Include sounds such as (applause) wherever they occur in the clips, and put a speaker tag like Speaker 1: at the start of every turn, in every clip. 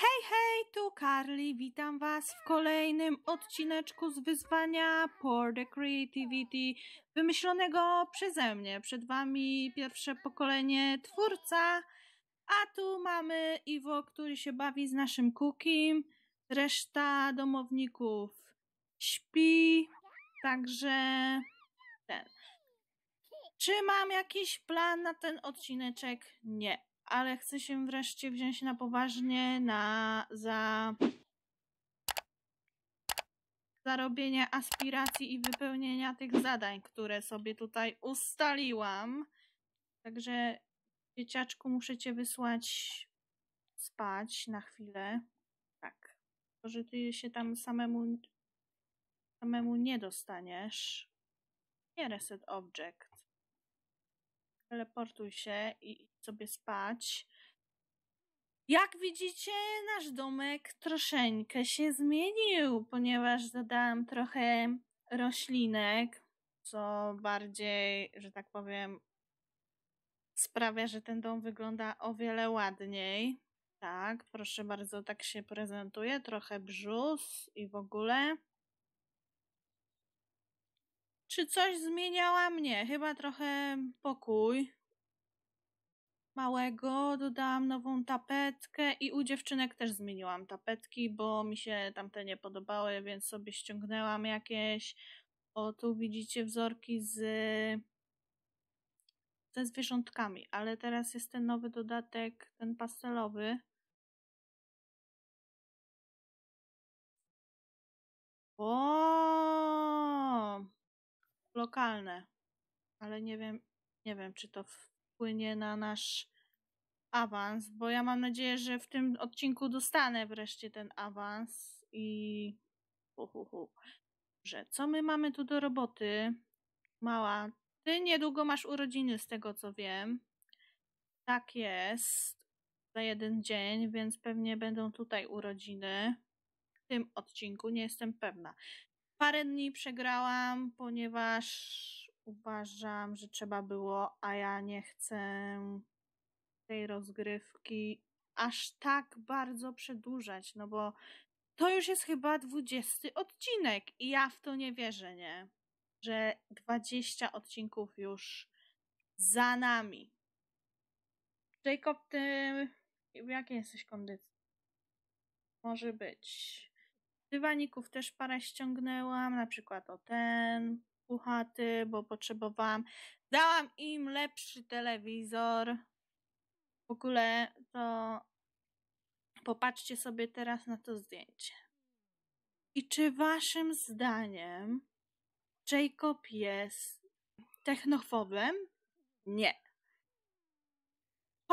Speaker 1: Hej, hej, tu Carly, witam Was w kolejnym odcineczku z wyzwania Pour the Creativity, wymyślonego przeze mnie. Przed Wami pierwsze pokolenie twórca, a tu mamy Iwo, który się bawi z naszym Kukiem. reszta domowników śpi, także ten. Czy mam jakiś plan na ten odcineczek? Nie ale chcę się wreszcie wziąć na poważnie na, za zarobienie aspiracji i wypełnienia tych zadań, które sobie tutaj ustaliłam. Także dzieciaczku muszę cię wysłać spać na chwilę. Tak. To, że ty się tam samemu samemu nie dostaniesz. Nie reset object. Teleportuj się i sobie spać. Jak widzicie, nasz domek troszeczkę się zmienił, ponieważ dodałam trochę roślinek, co bardziej, że tak powiem, sprawia, że ten dom wygląda o wiele ładniej. Tak, proszę bardzo, tak się prezentuje. Trochę brzus i w ogóle. Czy coś zmieniała mnie? Chyba trochę pokój małego, dodałam nową tapetkę i u dziewczynek też zmieniłam tapetki, bo mi się tamte nie podobały, więc sobie ściągnęłam jakieś. O, tu widzicie wzorki z ze zwierzątkami, ale teraz jest ten nowy dodatek, ten pastelowy. O, lokalne, ale nie wiem, nie wiem, czy to wpłynie na nasz awans, bo ja mam nadzieję, że w tym odcinku dostanę wreszcie ten awans i uhuhu. Że co my mamy tu do roboty? Mała, ty niedługo masz urodziny z tego co wiem. Tak jest. Za jeden dzień, więc pewnie będą tutaj urodziny. W tym odcinku nie jestem pewna. Parę dni przegrałam, ponieważ uważam, że trzeba było, a ja nie chcę tej rozgrywki aż tak bardzo przedłużać, no bo to już jest chyba 20 odcinek i ja w to nie wierzę, nie? Że 20 odcinków już za nami. Jacob, ty w jakiej jesteś kondycji? Może być. Dywaników też parę ściągnęłam, na przykład o ten puchaty, bo potrzebowałam. Dałam im lepszy telewizor. W ogóle to popatrzcie sobie teraz na to zdjęcie. I czy waszym zdaniem Jacob jest technofobem? Nie.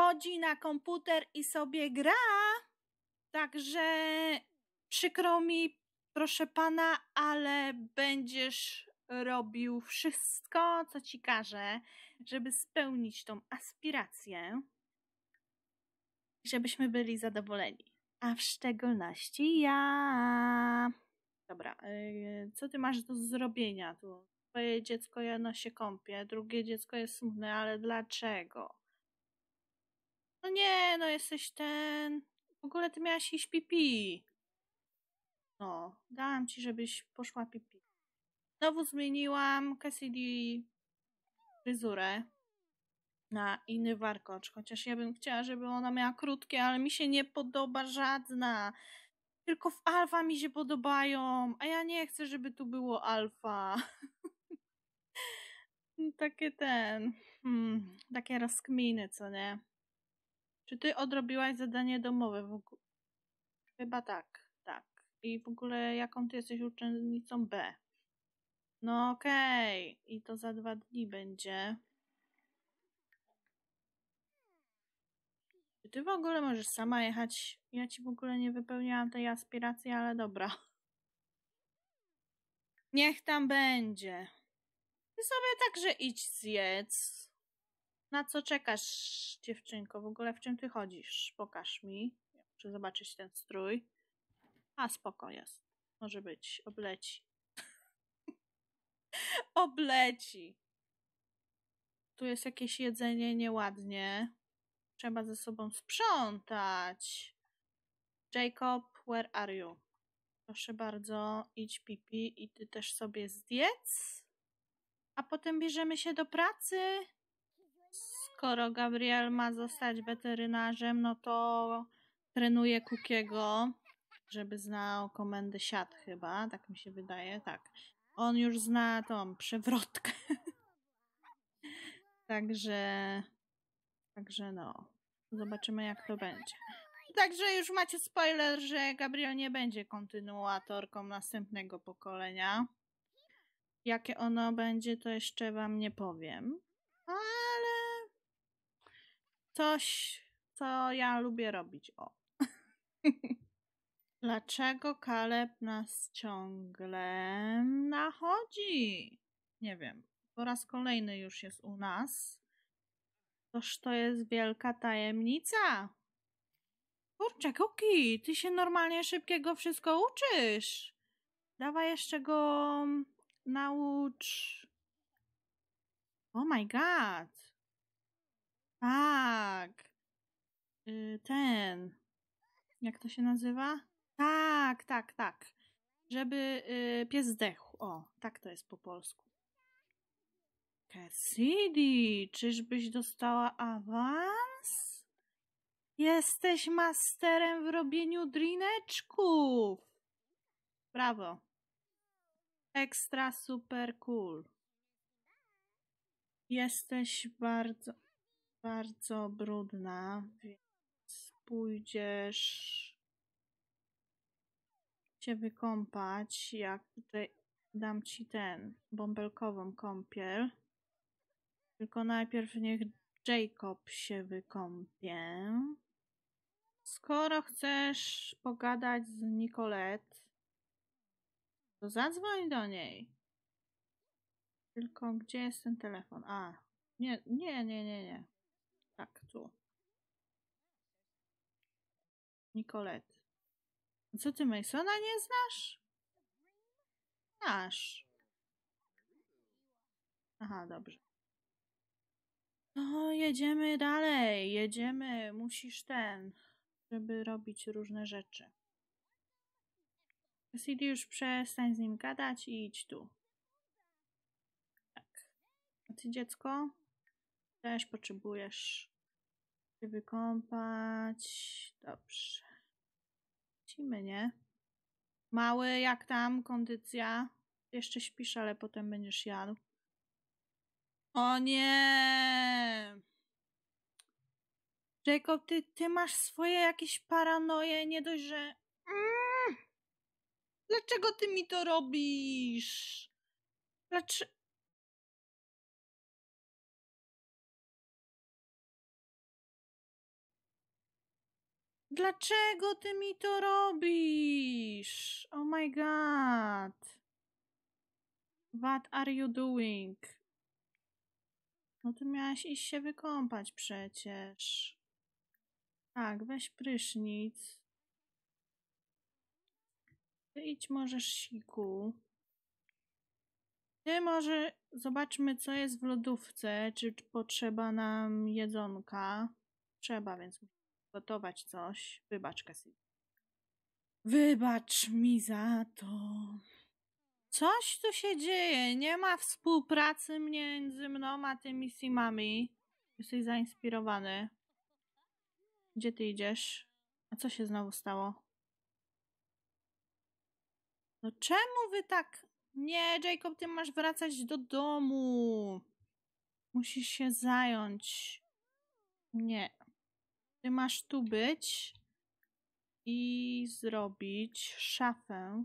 Speaker 1: Chodzi na komputer i sobie gra. Także przykro mi, proszę pana, ale będziesz robił wszystko, co ci każe, żeby spełnić tą aspirację, żebyśmy byli zadowoleni. A w szczególności ja. Dobra, y, co ty masz do zrobienia tu? Twoje dziecko jedno się kąpie, drugie dziecko jest smutne, ale dlaczego? No nie, no jesteś ten. W ogóle ty miałaś iść pipi. No, dałam ci, żebyś poszła pipi. Znowu zmieniłam Cassidy fryzurę na inny warkocz, chociaż ja bym chciała, żeby ona miała krótkie, ale mi się nie podoba żadna. Tylko w alfa mi się podobają, a ja nie chcę, żeby tu było alfa. (laughs) takie ten, hmm, takie rozkminy, co nie? Czy ty odrobiłaś zadanie domowe w ogóle? Chyba tak, tak. I w ogóle jaką ty jesteś uczennicą B? No okej, okay. i to za dwa dni będzie. Czy ty w ogóle możesz sama jechać? Ja ci w ogóle nie wypełniałam tej aspiracji, ale dobra. Niech tam będzie. Ty sobie także idź zjedz. Na co czekasz, dziewczynko? W ogóle w czym ty chodzisz? Pokaż mi. Chcę zobaczyć ten strój. A, spoko jest. Może być. Obleci. (laughs) obleci. Tu jest jakieś jedzenie nieładnie. Trzeba ze sobą sprzątać. Jacob, where are you? Proszę bardzo, idź pipi i ty też sobie zjedz. A potem bierzemy się do pracy. Skoro Gabriel ma zostać weterynarzem, no to trenuje Kukiego, żeby znał komendę siat chyba, tak mi się wydaje, tak. On już zna tą przewrotkę. (laughs) także. Także no. Zobaczymy, jak to będzie. Także już macie spoiler, że Gabriel nie będzie kontynuatorką następnego pokolenia. Jakie ono będzie, to jeszcze Wam nie powiem. Ale coś, co ja lubię robić. O. (laughs) Dlaczego Kaleb nas ciągle nachodzi? Nie wiem. Po raz kolejny już jest u nas. Toż to jest wielka tajemnica. Kurczę, Kuki, ty się normalnie szybkiego wszystko uczysz. Dawaj jeszcze go naucz. Oh my god. Tak. Y, ten. Jak to się nazywa? Tak, tak, tak. Żeby y, pies zdechł. O, tak to jest po polsku. Cassidy, czyżbyś dostała awans? Jesteś masterem w robieniu drineczków. Brawo. Ekstra super cool. Jesteś bardzo, bardzo brudna, więc pójdziesz się wykąpać, jak tutaj dam ci ten bąbelkową kąpiel. Tylko najpierw niech Jacob się wykąpie. Skoro chcesz pogadać z Nicolette, to zadzwoń do niej. Tylko gdzie jest ten telefon? A, nie, nie, nie, nie, nie. Tak, tu. Nicolette. Co ty Masona nie znasz? Nasz. Aha, dobrze. No, jedziemy dalej, jedziemy. Musisz ten, żeby robić różne rzeczy. Cassidy już przestań z nim gadać i idź tu. Tak. A ty dziecko? Też potrzebujesz się wykąpać. Dobrze musimy, nie? Mały, jak tam kondycja? Jeszcze śpisz, ale potem będziesz jadł. O nie! Jacob, ty, ty masz swoje jakieś paranoje, nie dość, że... Mm! Dlaczego ty mi to robisz? Dlaczego... Dlaczego ty mi to robisz? Oh my god. What are you doing? No ty miałaś iść się wykąpać przecież. Tak, weź prysznic. Ty idź możesz siku. Ty może zobaczmy, co jest w lodówce. Czy potrzeba nam jedzonka? Trzeba, więc gotować coś. Wybacz, Cassidy. Wybacz mi za to. Coś tu się dzieje. Nie ma współpracy między mną a tymi simami. Jesteś zainspirowany. Gdzie ty idziesz? A co się znowu stało? No czemu wy tak... Nie, Jacob, ty masz wracać do domu. Musisz się zająć. Nie, ty masz tu być i zrobić szafę,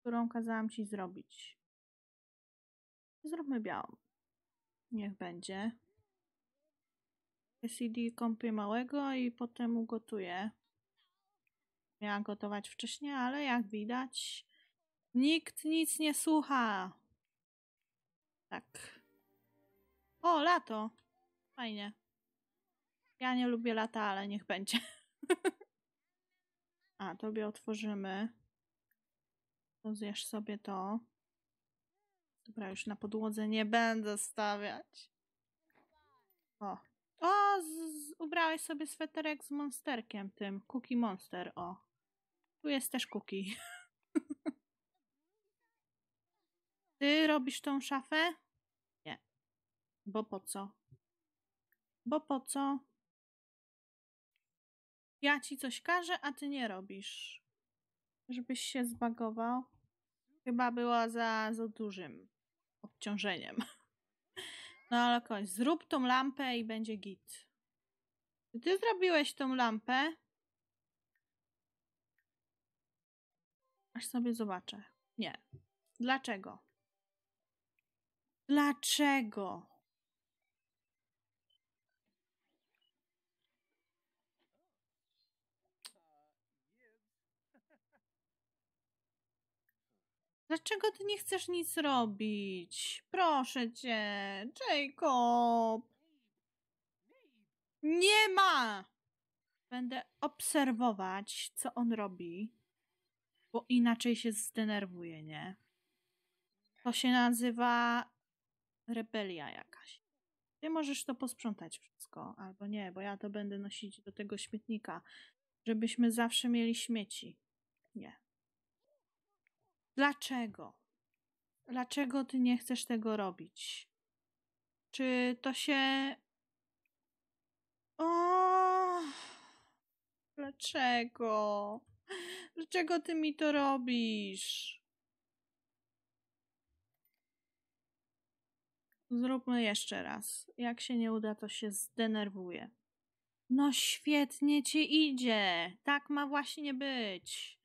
Speaker 1: którą kazałam ci zrobić. Zróbmy białą. Niech będzie. CD kąpię małego i potem ugotuję. Miałam gotować wcześniej, ale jak widać, nikt nic nie słucha. Tak. O, lato. Fajnie. Ja nie lubię lata, ale niech będzie. (laughs) A, tobie otworzymy. To zjesz sobie to. Dobra, już na podłodze nie będę stawiać. O. O, ubrałeś sobie sweterek z monsterkiem tym. Cookie Monster, o. Tu jest też cookie. (laughs) Ty robisz tą szafę? Nie. Bo po co? Bo po co? Ja ci coś każę, a ty nie robisz. Żebyś się zbagował. Chyba była za, za dużym obciążeniem. No ale koń, zrób tą lampę i będzie git. Ty zrobiłeś tą lampę. Aż sobie zobaczę. Nie. Dlaczego? Dlaczego? Dlaczego ty nie chcesz nic robić? Proszę cię, Jacob. Nie ma! Będę obserwować, co on robi, bo inaczej się zdenerwuje, nie? To się nazywa rebelia jakaś. Ty możesz to posprzątać wszystko, albo nie, bo ja to będę nosić do tego śmietnika, żebyśmy zawsze mieli śmieci. Nie. Dlaczego? Dlaczego ty nie chcesz tego robić? Czy to się. O! Dlaczego? Dlaczego ty mi to robisz? Zróbmy jeszcze raz. Jak się nie uda, to się zdenerwuję. No świetnie ci idzie. Tak ma właśnie być.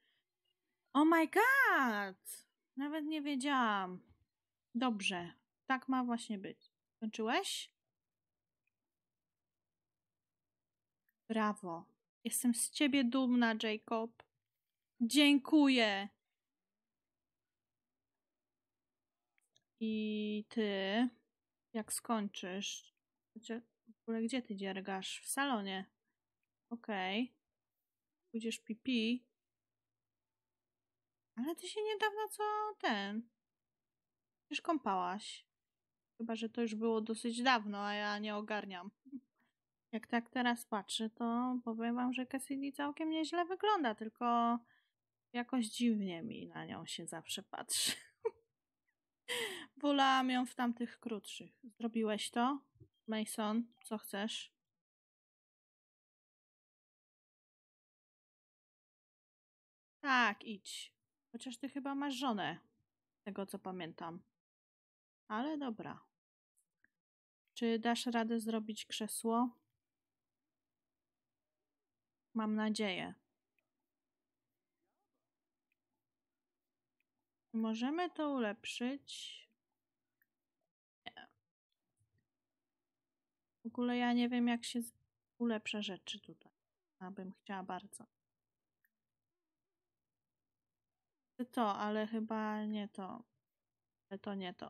Speaker 1: Oh my god! Nawet nie wiedziałam. Dobrze, tak ma właśnie być. Kończyłeś? Brawo. Jestem z ciebie dumna, Jacob. Dziękuję. I ty, jak skończysz? Gdzie, w ogóle gdzie ty dziergasz? W salonie. Okej. Okay. Pójdziesz pipi. Ale ty się niedawno co ten. Już kąpałaś. Chyba, że to już było dosyć dawno, a ja nie ogarniam. Jak tak teraz patrzę, to powiem wam, że Cassidy całkiem nieźle wygląda, tylko jakoś dziwnie mi na nią się zawsze patrzy. (laughs) Wolałam ją w tamtych krótszych. Zrobiłeś to? Mason, co chcesz? Tak, idź. Chociaż ty chyba masz żonę, tego co pamiętam. Ale dobra. Czy dasz radę zrobić krzesło? Mam nadzieję. Możemy to ulepszyć. Nie. W ogóle ja nie wiem, jak się ulepsza rzeczy tutaj. Abym chciała bardzo. to, ale chyba nie to. To nie to.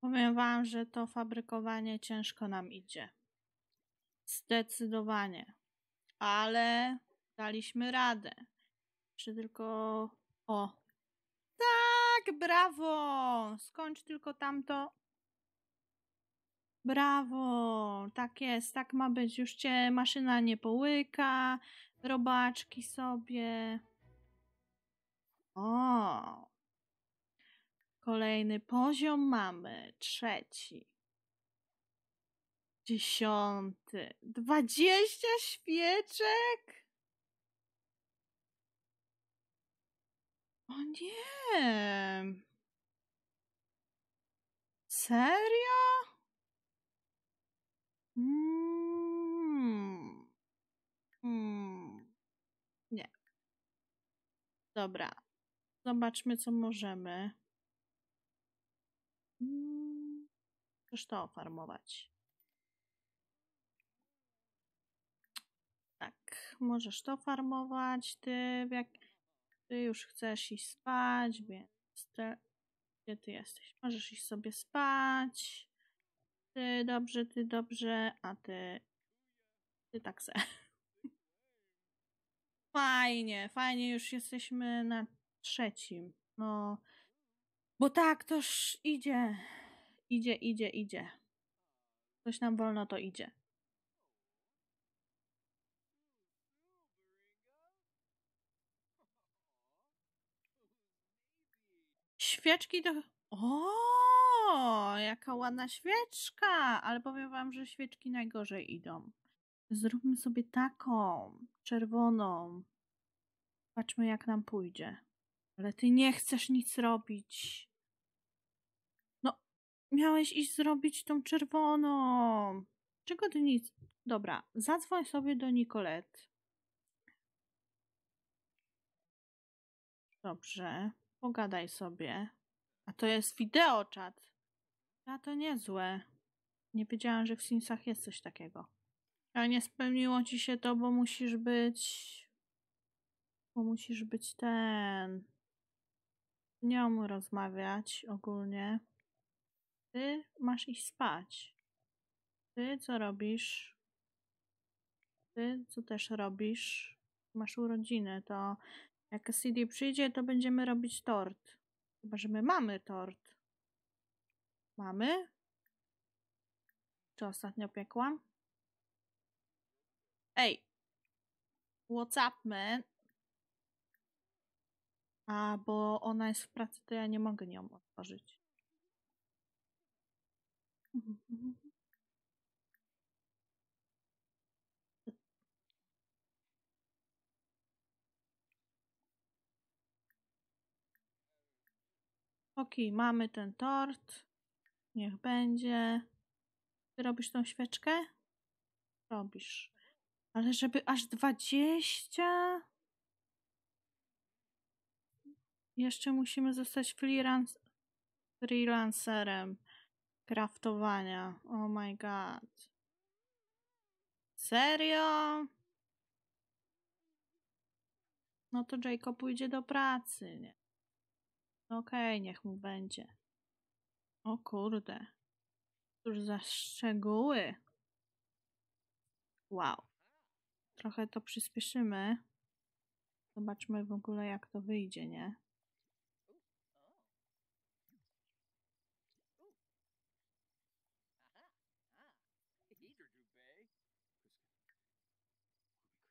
Speaker 1: Powiem wam, że to fabrykowanie ciężko nam idzie. Zdecydowanie. Ale daliśmy radę. Czy tylko. O! Tak, brawo! Skończ tylko tamto. Brawo! Tak jest, tak ma być. Już cię maszyna nie połyka, robaczki sobie. O. Kolejny poziom mamy. Trzeci. Dziesiąty. Dwadzieścia świeczek? O nie. Serio? Mm. Mm. Nie. Dobra. Zobaczmy, co możemy. Też mm, to ofarmować. Tak, możesz to farmować. Ty, jak, ty już chcesz iść spać, więc te, gdzie ty jesteś? Możesz iść sobie spać. Ty dobrze, ty dobrze, a ty. Ty tak se. (laughs) Fajnie, fajnie, już jesteśmy na trzecim. No, bo tak, toż idzie, idzie, idzie, idzie. Coś nam wolno to idzie. Świeczki do... O, jaka ładna świeczka! Ale powiem wam, że świeczki najgorzej idą. Zróbmy sobie taką, czerwoną. Patrzmy, jak nam pójdzie. Ale ty nie chcesz nic robić. No, miałeś iść zrobić tą czerwoną. Czego ty nic? Dobra, zadzwoń sobie do Nicolet. Dobrze, pogadaj sobie. A to jest wideo czat. A to niezłe. Nie wiedziałam, że w Simsach jest coś takiego. Ale nie spełniło ci się to, bo musisz być. Bo musisz być ten nią rozmawiać ogólnie. Ty masz iść spać. Ty co robisz? Ty co też robisz? Masz urodziny, to jak CD przyjdzie, to będziemy robić tort. Chyba, że my mamy tort. Mamy? Czy ostatnio piekłam? Ej! What's up, man? A bo ona jest w pracy, to ja nie mogę nią otworzyć. Ok, mamy ten tort. Niech będzie. Ty robisz tą świeczkę? Robisz. Ale żeby aż dwadzieścia? Jeszcze musimy zostać freelance, freelancerem kraftowania. Oh my god. Serio? No to Jacob pójdzie do pracy, nie? Okej, okay, niech mu będzie. O kurde. Cóż za szczegóły. Wow. Trochę to przyspieszymy. Zobaczmy w ogóle, jak to wyjdzie, nie?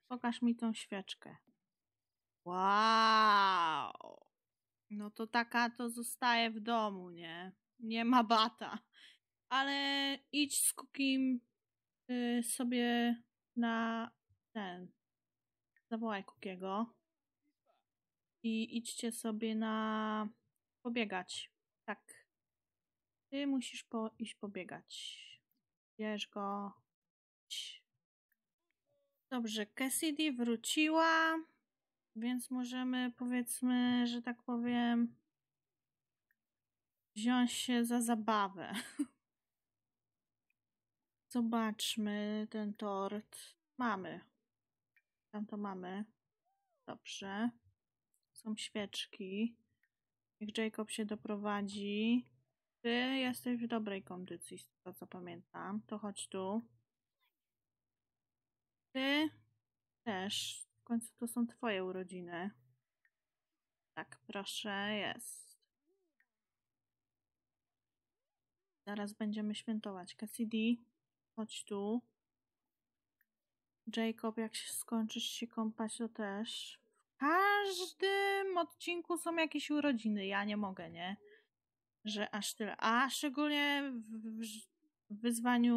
Speaker 1: Pokaż mi tą świeczkę. Wow! No to taka to zostaje w domu, nie? Nie ma bata. Ale idź z Kukim y, sobie na ten. Zawołaj Kukiego. I idźcie sobie na pobiegać. Tak. Ty musisz po, iść pobiegać. Bierz go. Idź. Dobrze, Cassidy wróciła, więc możemy powiedzmy, że tak powiem, wziąć się za zabawę. (laughs) Zobaczmy ten tort. Mamy. Tam to mamy. Dobrze. Są świeczki. Niech Jacob się doprowadzi. Ty jesteś w dobrej kondycji, z tego co pamiętam. To chodź tu. Ty też. W końcu to są twoje urodziny. Tak, proszę, jest. Zaraz będziemy świętować. Cassidy, chodź tu. Jacob, jak się skończysz się kąpać, to też. W każdym odcinku są jakieś urodziny. Ja nie mogę, nie? Że aż tyle. A szczególnie w, w, w wyzwaniu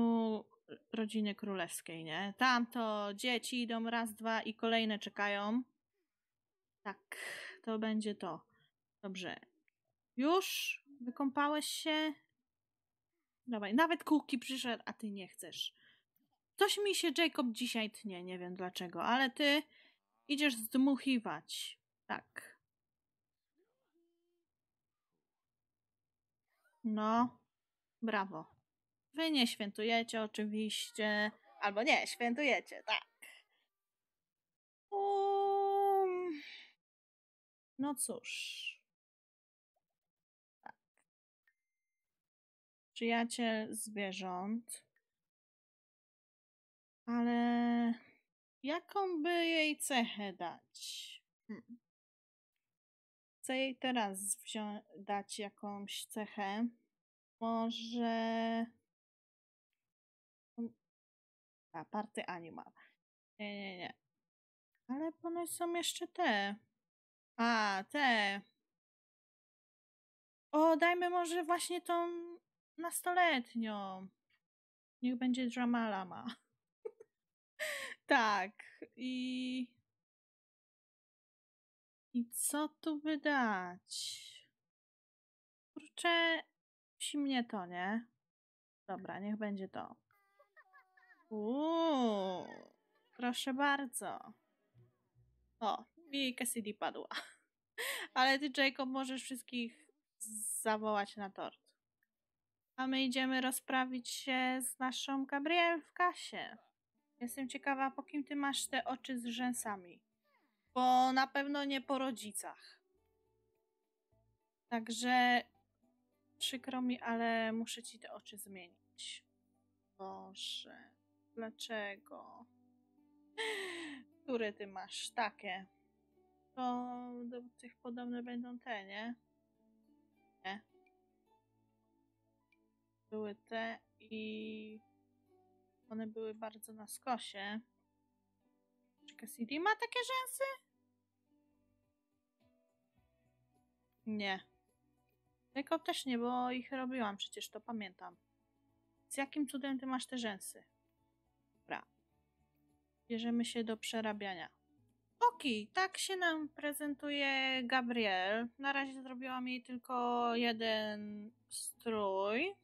Speaker 1: rodziny królewskiej, nie? Tamto dzieci idą raz, dwa i kolejne czekają. Tak, to będzie to. Dobrze. Już wykąpałeś się? Dawaj, nawet kółki przyszedł, a ty nie chcesz. Coś mi się Jacob dzisiaj tnie, nie wiem dlaczego, ale ty idziesz zdmuchiwać. Tak. No, brawo. Wy nie świętujecie oczywiście, albo nie, świętujecie, tak. Um, no cóż. Tak. Przyjaciel zwierząt. Ale jaką by jej cechę dać? Hmm. Chcę jej teraz dać jakąś cechę. Może a, party animal. Nie, nie, nie. Ale ponoć są jeszcze te. A, te. O, dajmy może właśnie tą nastoletnią. Niech będzie Dramalama. (laughs) tak. I. I co tu wydać? Kurczę, mnie to, nie? Dobra, niech będzie to. Uuu, proszę bardzo. O, mi Cassidy padła. (laughs) Ale ty, Jacob, możesz wszystkich zawołać na tort. A my idziemy rozprawić się z naszą Gabriel w kasie. Jestem ciekawa, po kim ty masz te oczy z rzęsami. Bo na pewno nie po rodzicach. Także przykro mi, ale muszę ci te oczy zmienić. Boże. Dlaczego? Które ty masz? Takie. To do tych podobne będą te, nie? Nie. Były te i one były bardzo na skosie. Czy Cassidy ma takie rzęsy? Nie. Tylko też nie, bo ich robiłam, przecież to pamiętam. Z jakim cudem ty masz te rzęsy? bierzemy się do przerabiania. Oki, tak się nam prezentuje Gabriel. Na razie zrobiłam jej tylko jeden strój.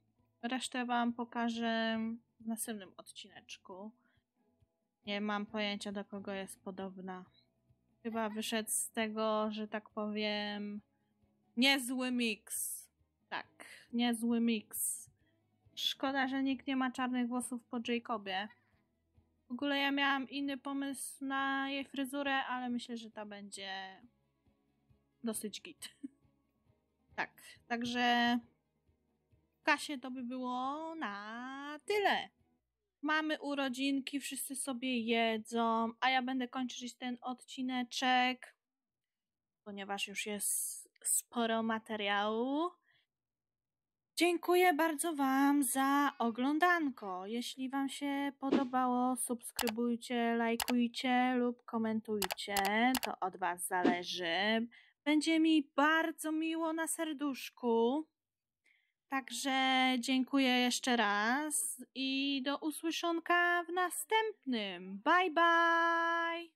Speaker 1: Resztę Wam pokażę w następnym odcineczku. Nie mam pojęcia do kogo jest podobna. Chyba wyszedł z tego, że tak powiem, niezły miks. Tak, niezły miks. Szkoda, że nikt nie ma czarnych włosów po Jacobie. W ogóle ja miałam inny pomysł na jej fryzurę, ale myślę, że ta będzie dosyć git. (laughs) Tak, także Kasie to by było na tyle. Mamy urodzinki, wszyscy sobie jedzą, a ja będę kończyć ten odcineczek, ponieważ już jest sporo materiału. Dziękuję bardzo Wam za oglądanko. Jeśli Wam się podobało, subskrybujcie, lajkujcie lub komentujcie. To od Was zależy. Będzie mi bardzo miło na serduszku. Także dziękuję jeszcze raz i do usłyszonka w następnym. Bye bye!